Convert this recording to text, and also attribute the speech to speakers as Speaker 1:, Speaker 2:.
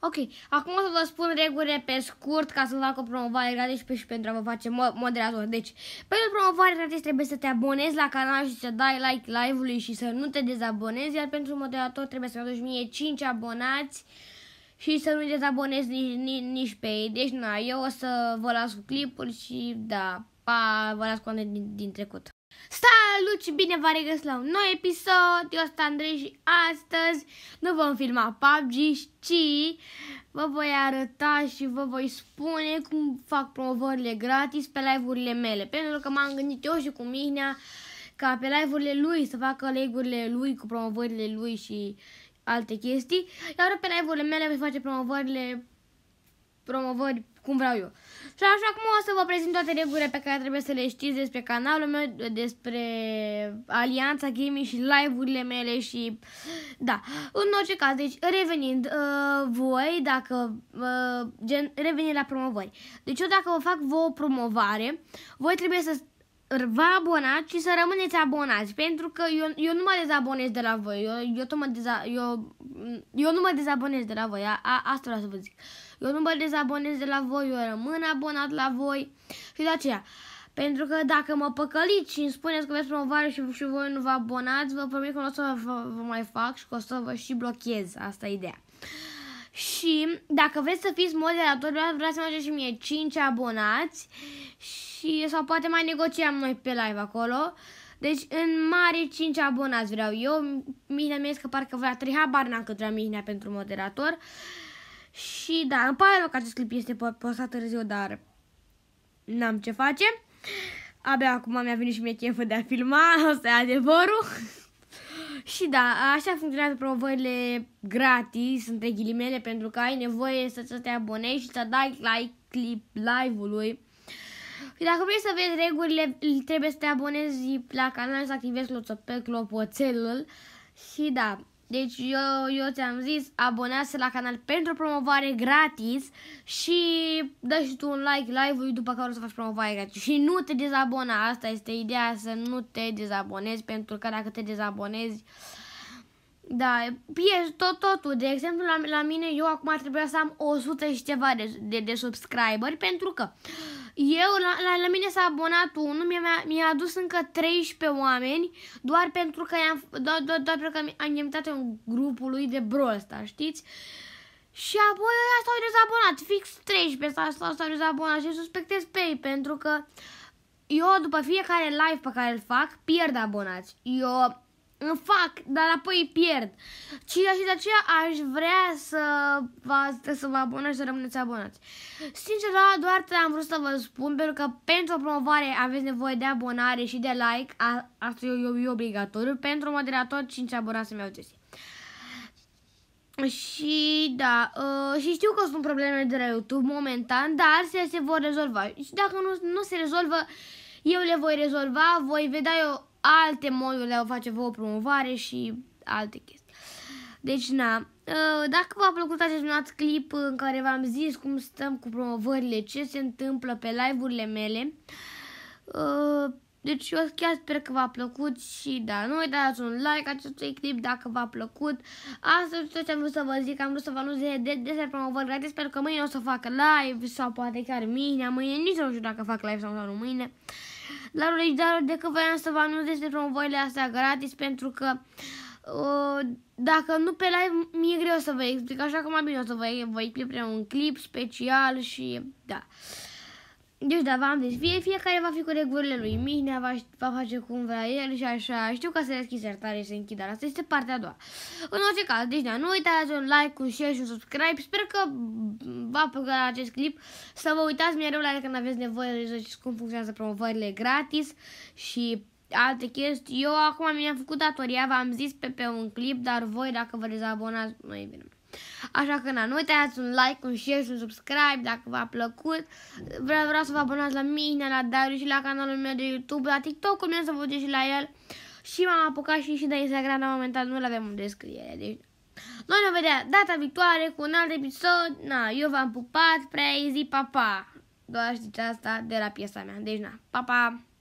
Speaker 1: Ok, acum să vă spun regulile pe scurt ca să fac o promovare gratis pe și pentru a vă face moderator. Deci, pentru promovare gratis trebuie să te abonezi la canal și să dai like live-ului și să nu te dezabonezi, iar pentru moderator trebuie să aduci mie 5 abonați și să nu dezabonezi nici, nici, nici pe ei. Deci, na, eu o să vă las cu clipul și da, pa, vă las cu din, din trecut. Salut și bine v a regăsit la un nou episod, eu sunt Andrei și astăzi nu vom filma PUBG, ci vă voi arăta și vă voi spune cum fac promovările gratis pe live-urile mele, pentru că m-am gândit eu și cu Mihnea ca pe live-urile lui să facă legurile lui cu promovările lui și alte chestii, iar pe live-urile mele voi face promovările promovări cum vreau eu. Și așa cum o să vă prezint toate regulile pe care trebuie să le știți despre canalul meu, despre Alianța Gaming și live-urile mele și... Da, în orice caz, deci revenind uh, voi, dacă... Uh, gen, revenind la promovări. Deci eu dacă vă fac vouă promovare, voi trebuie să vă abonați și să rămâneți abonați, pentru că eu, eu nu mă dezabonez de la voi, eu, eu, tot mă deza, eu, eu nu mă dezabonez de la voi, a, a, asta vreau să vă zic. Eu nu mă dezabonez de la voi, eu rămân abonat la voi și de aceea. Pentru că dacă mă păcăliți și îmi spuneți că veți promovare și, și voi nu vă abonați, vă promit că nu o să vă, vă mai fac și că o să vă și blochez. Asta e ideea. Și dacă vreți să fiți moderatori, vreau să mergeți și mie 5 abonați. Uh, și sau poate mai negociam noi pe live acolo. Deci în mare 5 abonați vreau eu. Mihnea mi că parcă vrea 3, habar n-am cât vrea Mihnea pentru moderator. Și da, îmi pare rău că acest clip este postat târziu, dar n-am ce face. Abia acum mi-a venit și mie cheful de a filma, asta e adevărul. și da, așa funcționează provările gratis, între ghilimele, pentru că ai nevoie să, să te abonezi și să dai like clip live-ului. Și dacă vrei să vezi regulile, trebuie să te abonezi la canal și să activezi cloțopel, clopoțelul. Și da, deci eu, eu ți-am zis, abonează te la canal pentru promovare gratis și dă și tu un like live-ului după care o să faci promovare gratis. Și nu te dezabona, asta este ideea, să nu te dezabonezi, pentru că dacă te dezabonezi, da, e tot totul. De exemplu, la, la mine, eu acum ar trebui să am 100 și ceva de, de, de subscriberi, pentru că... Uh, eu, la, la, la mine s-a abonat unul, mi-a, mi-a adus încă 13 oameni, doar pentru că i-am, doar, doar, doar pentru că am invitat un grupul lui de brosta, știți? Și apoi ăia s-au dezabonat, fix 13 s-au, s-au, s-au dezabonat și suspectez pe ei, pentru că eu după fiecare live pe care îl fac, pierd abonați. Eu îmi fac, dar apoi îi pierd. Și, și de aceea aș vrea să vă, să vă abonați, să rămâneți abonați. Sincer, da, doar am vrut să vă spun, pentru că pentru promovare aveți nevoie de abonare și de like, a, asta e, e, e obligatoriu, pentru moderator 5 abonați să-mi augeți. Și da, uh, și știu că sunt probleme de la YouTube momentan, dar se, se vor rezolva. Și dacă nu, nu se rezolvă, eu le voi rezolva, voi vedea eu alte moduri de a face vouă promovare și alte chestii. Deci, na, ă, dacă v-a plăcut acest clip în care v-am zis cum stăm cu promovările, ce se întâmplă pe live-urile mele, ă, deci eu chiar sper că v-a plăcut și da, nu uitați un like acestui clip dacă v-a plăcut. Asta tot ce am vrut să vă zic, am vrut să vă anunț de, de, despre promovări gratis, Sper că mâine o să fac live sau poate chiar mâine, mâine nici nu știu dacă fac live sau nu mâine. Dar, dar că voiam să vă anunț despre promovările astea gratis, pentru că uh, dacă nu pe live, mi-e greu să vă explic, așa că mai bine o să vă, vă explic un clip special și da. Deci, da, v-am zis, fie, fiecare va fi cu regulile lui. Mihnea va, va face cum vrea el și așa. Știu că se deschide iertare și se închide, dar asta este partea a doua. În orice caz, deci, da, nu uitați un like, un share și un subscribe. Sper că va plăcea acest clip. Să vă uitați mereu la când aveți nevoie să știți cum funcționează promovările gratis și alte chestii. Eu acum mi-am făcut datoria, v-am zis pe, pe un clip, dar voi dacă vă dezabonați, nu e bine. Așa că, na, nu uitați un like, un share și un subscribe dacă v-a plăcut. Vreau, vreau să vă abonați la mine, la Darius și la canalul meu de YouTube, la TikTok-ul meu să vă și la el. Și m-am apucat și, și de Instagram dar momentan, nu-l avem în descriere, deci... Noi ne vedem data viitoare cu un alt episod. Na, eu v-am pupat, pa, papa. Doar știți asta de la piesa mea. Deci, na, papa. Pa.